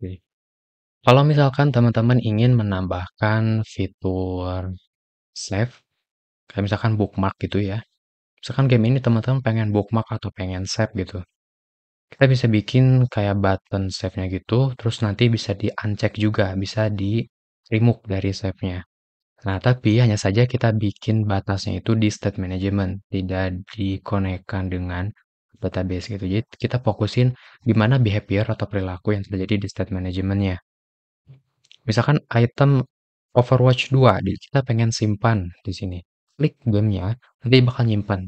Oke. Kalau misalkan teman-teman ingin menambahkan fitur save, kayak misalkan bookmark gitu ya. Misalkan game ini teman-teman pengen bookmark atau pengen save gitu. Kita bisa bikin kayak button save-nya gitu, terus nanti bisa di-uncheck juga, bisa di-remove dari save-nya. Nah, tapi hanya saja kita bikin batasnya itu di state management, tidak dikonekkan dengan database gitu. Jadi kita fokusin gimana behavior atau perilaku yang terjadi di state management-nya. Misalkan item Overwatch 2, kita pengen simpan di sini. Klik gamenya, nanti bakal nyimpan.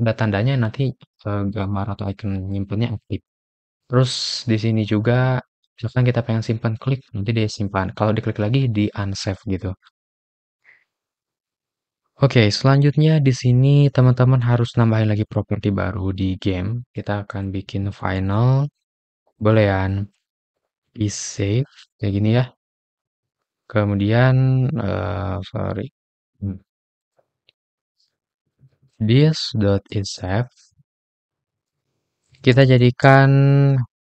Ada tandanya nanti uh, gambar atau icon nyimpannya aktif. Terus di sini juga misalkan kita pengen simpan klik, nanti dia simpan. Kalau diklik lagi di unsave gitu. Oke, selanjutnya di sini teman-teman harus nambahin lagi properti baru di game. Kita akan bikin final boolean is safe kayak gini ya. Kemudian uh, sorry. Hmm. This is Kita jadikan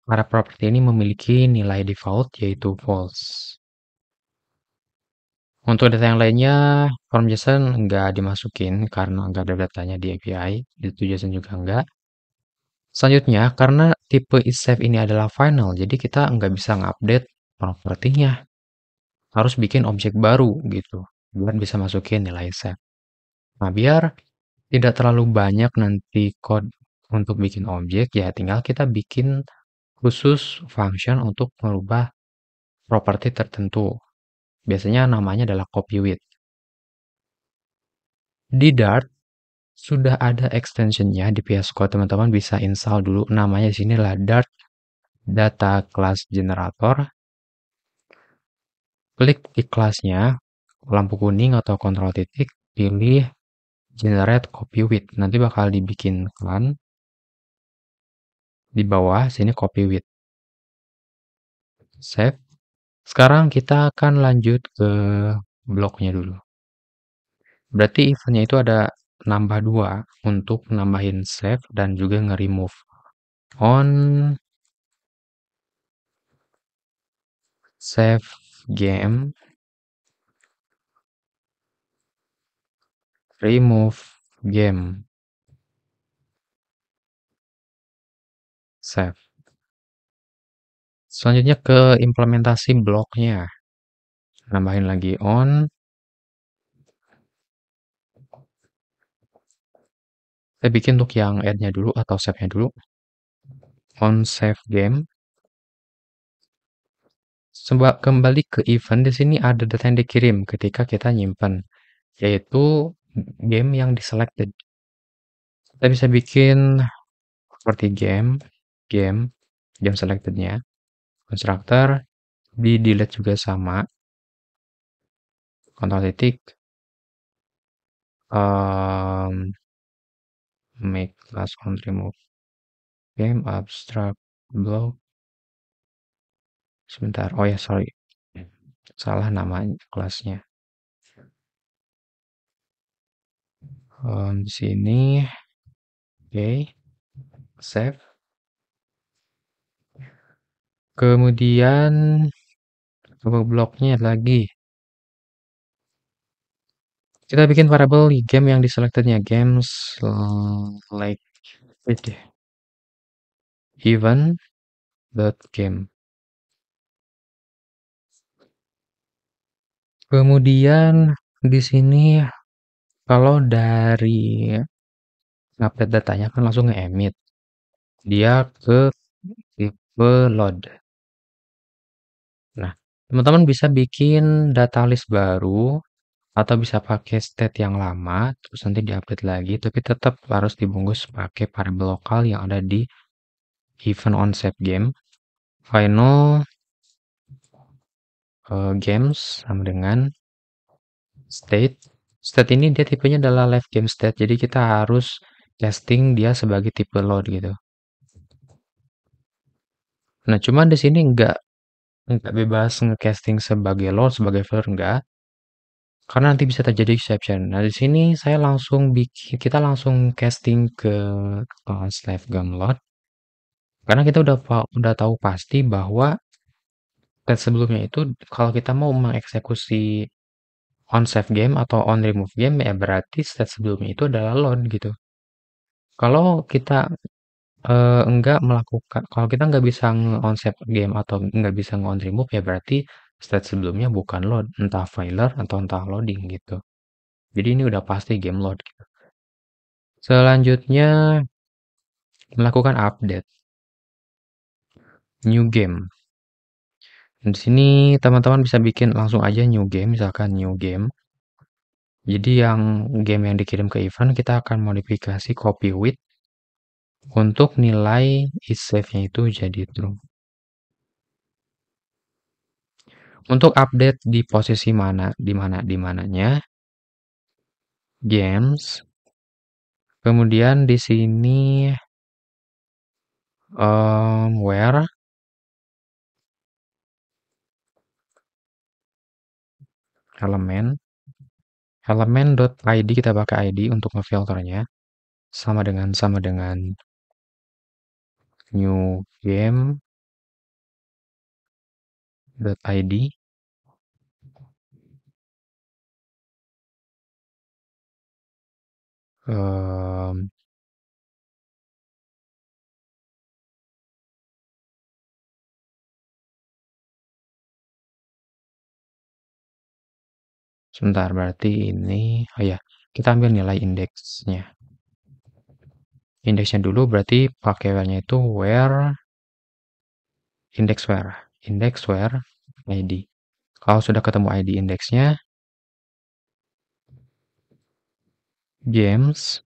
para properti ini memiliki nilai default yaitu false. Untuk data yang lainnya, form JSON nggak dimasukin karena nggak ada datanya di API, itu JSON juga nggak. Selanjutnya, karena tipe save ini adalah final, jadi kita nggak bisa ngupdate propertinya. Harus bikin objek baru gitu, biar bisa masukin nilai save. Nah, biar tidak terlalu banyak nanti code untuk bikin objek, ya tinggal kita bikin khusus function untuk merubah properti tertentu Biasanya namanya adalah copy with. Di Dart, sudah ada extensionnya di Code Teman-teman bisa install dulu. Namanya di sini adalah Dart Data Class Generator. Klik di kelasnya, lampu kuning atau kontrol titik, pilih Generate copy With Nanti bakal dibikin klan. Di bawah sini copy With. Save. Sekarang kita akan lanjut ke bloknya dulu. Berarti eventnya itu ada nambah dua untuk nambahin save dan juga nge-remove. On save game remove game save Selanjutnya ke implementasi bloknya. Nambahin lagi on. Saya bikin untuk yang add-nya dulu atau save-nya dulu. On save game. Seba kembali ke event, di sini ada data yang dikirim ketika kita nyimpan, yaitu game yang diselected. Kita bisa bikin seperti game, game, game selectednya constructor di delete juga sama kontrol titik um, make class on remove game abstract block sebentar oh ya sorry salah namanya kelasnya um, di sini oke okay. save Kemudian coba bloknya lagi. Kita bikin variable di game yang diselectednya games like even event dot game. Kemudian di sini kalau dari update datanya kan langsung nge-emit. Dia ke tipe load. Teman-teman bisa bikin data list baru atau bisa pakai state yang lama terus nanti diupdate lagi tapi tetap harus dibungkus pakai variable lokal yang ada di event on save game final uh, games sama dengan state state ini dia tipenya adalah live game state jadi kita harus testing dia sebagai tipe load gitu nah cuman di sini nggak nggak bebas ngecasting sebagai Lord, sebagai Fleur, enggak. Karena nanti bisa terjadi exception. Nah, di sini saya langsung bikin kita langsung casting ke, eee, Slave lord Karena kita udah udah tahu pasti bahwa dan sebelumnya itu kalau kita mau mengeksekusi on save game atau on remove game, ya berarti set sebelumnya itu adalah Lord gitu. Kalau kita uh, enggak melakukan kalau kita nggak bisa nge game atau nggak bisa nge ya berarti state sebelumnya bukan load, entah failure atau entah loading gitu. Jadi ini udah pasti game load gitu. Selanjutnya, melakukan update. New game. Di sini teman-teman bisa bikin langsung aja new game, misalkan new game. Jadi yang game yang dikirim ke event kita akan modifikasi copy with untuk nilai isave nya itu jadi true. Untuk update di posisi mana, di mana, di mananya, games, kemudian di sini um, where, elemen, elemen.id kita pakai ID untuk ngefilternya, sama dengan sama dengan new game dot id um, sebentar berarti ini oh ya kita ambil nilai indeksnya indeksnya dulu berarti pakai where-nya itu where index where index where ID. Kalau sudah ketemu ID indeksnya James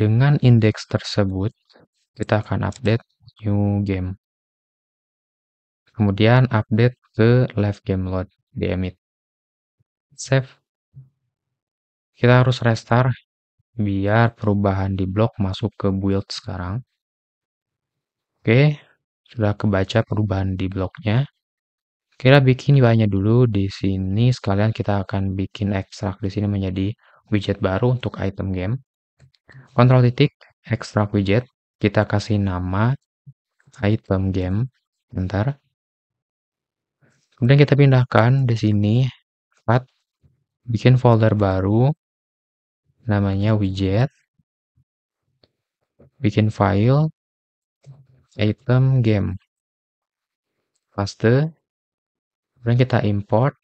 dengan indeks tersebut kita akan update new game. Kemudian update ke live game load di emit. Save. Kita harus restart biar perubahan di blok masuk ke build sekarang. Oke, sudah kebaca perubahan di bloknya. Kita bikin UI-nya dulu di sini. Sekalian kita akan bikin ekstrak di sini menjadi widget baru untuk item game. Kontrol titik, ekstrak widget. Kita kasih nama item game. Bentar. Kemudian kita pindahkan di sini, bikin folder baru, namanya widget, bikin file, item game. Paste, kemudian kita import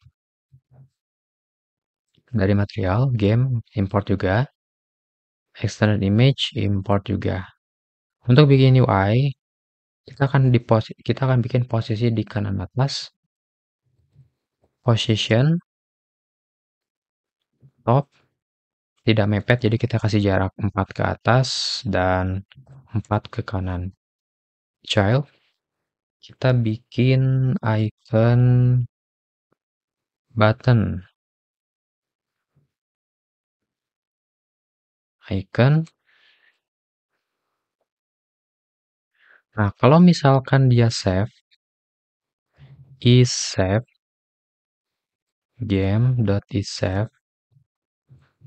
dari material, game, import juga. External image, import juga. Untuk bikin UI, kita akan di kita akan bikin posisi di kanan atas, position, top, tidak mepet jadi kita kasih jarak 4 ke atas dan 4 ke kanan child kita bikin icon button icon nah kalau misalkan dia save is save game.isave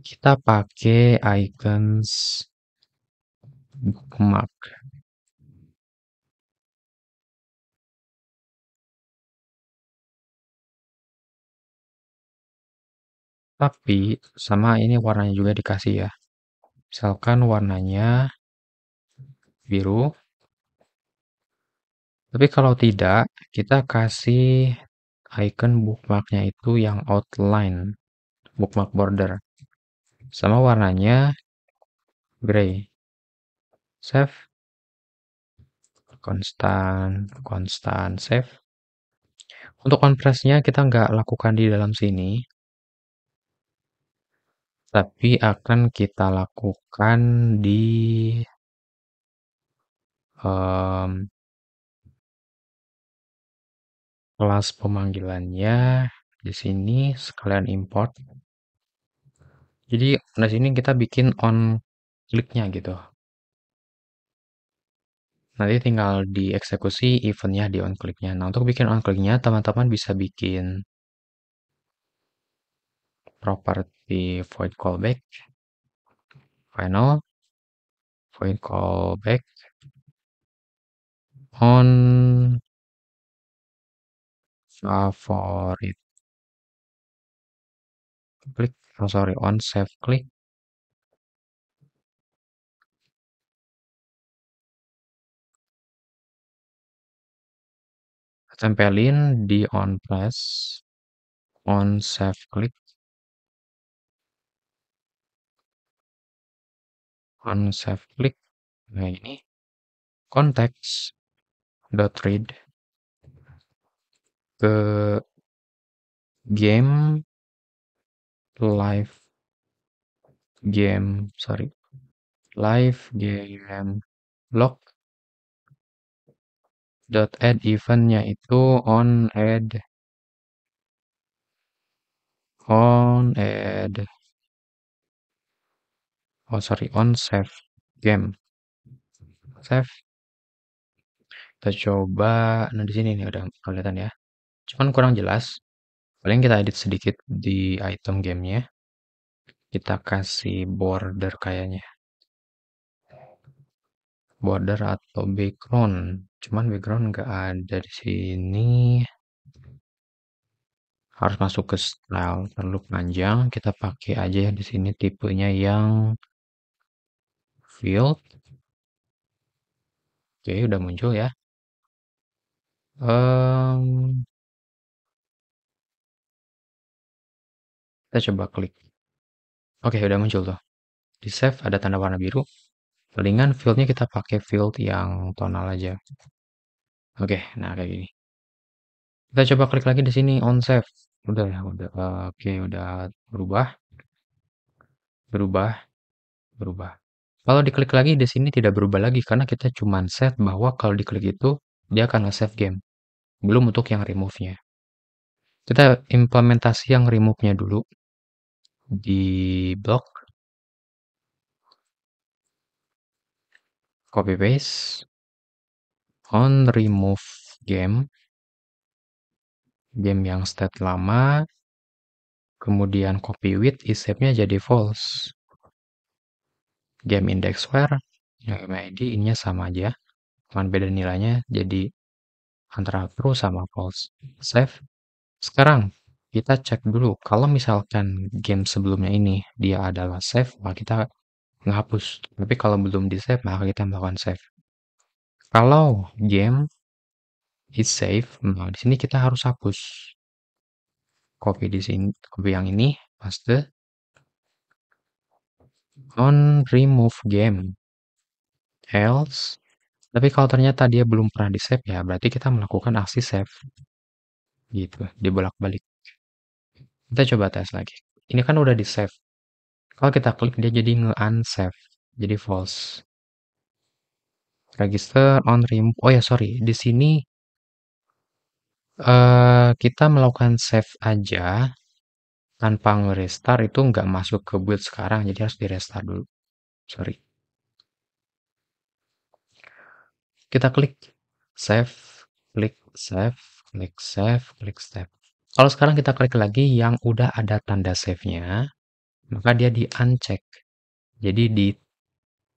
kita pakai icons bookmark. Tapi sama ini warnanya juga dikasih ya. Misalkan warnanya biru. Tapi kalau tidak, kita kasih icon bookmarknya itu yang outline bookmark border sama warnanya gray. Save. Konstan, konstan, save. Untuk kompresnya kita nggak lakukan di dalam sini, tapi akan kita lakukan di um, kelas pemanggilannya di sini sekalian import jadi di nah, sini kita bikin on click gitu. Nanti tinggal dieksekusi eventnya di on click Nah, untuk bikin on click teman-teman bisa bikin property void callback, final, void callback, on favorite Klik oh sorry, on save klik, Tempelin di on press on save klik On save klik. Nah ini konteks dot read ke game Live game, sorry. Live game log dot add eventnya itu on add on add oh sorry on save game save kita coba nah di sini nih udah kelihatan ya cuman kurang jelas Paling kita edit sedikit di item gamenya. Kita kasih border kayaknya. Border atau background. Cuman background nggak ada di sini. Harus masuk ke style. Terlalu panjang. Kita pakai aja di sini tipenya yang field. Oke, udah muncul ya. Um, Kita coba klik. Oke, udah muncul tuh. Di save ada tanda warna biru. Palingan fieldnya kita pakai field yang tonal aja. Oke, nah kayak gini. Kita coba klik lagi di sini on save. Udah ya, udah. Oke, udah berubah. Berubah. Berubah. Kalau diklik lagi di sini tidak berubah lagi karena kita cuma set bahwa kalau diklik itu dia akan nge-save game. Belum untuk yang remove-nya. Kita implementasi yang remove-nya dulu di blog copy paste on remove game game yang state lama kemudian copy with isepnya jadi false game index where ya, game id ininya sama aja cuman beda nilainya jadi antara true sama false save sekarang kita cek dulu kalau misalkan game sebelumnya ini dia adalah save, maka kita menghapus. Tapi kalau belum di-save, maka kita melakukan save. Kalau game is save, maka nah, di sini kita harus hapus. Copy di sini, copy yang ini, paste. On remove game. Else. Tapi kalau ternyata dia belum pernah di-save ya, berarti kita melakukan aksi save. Gitu, dibolak-balik. Kita coba tes lagi. Ini kan udah di-save. Kalau kita klik dia jadi nge-unsave, jadi false. Register on remove. Oh ya, sorry. Di sini uh, kita melakukan save aja tanpa nge-restart itu nggak masuk ke build sekarang, jadi harus di-restart dulu. Sorry. Kita klik save, klik save, klik save, klik save. Kalau sekarang kita klik lagi yang udah ada tanda save-nya, maka dia di uncheck. Jadi di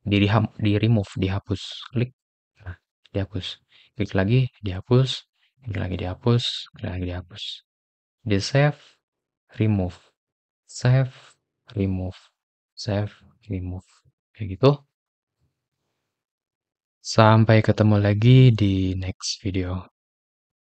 di, di, di remove, dihapus. Klik, nah, dihapus. Klik lagi, dihapus. Klik lagi, dihapus. Klik lagi, dihapus. Di save, remove. Save, remove. Save, remove. Kayak gitu. Sampai ketemu lagi di next video.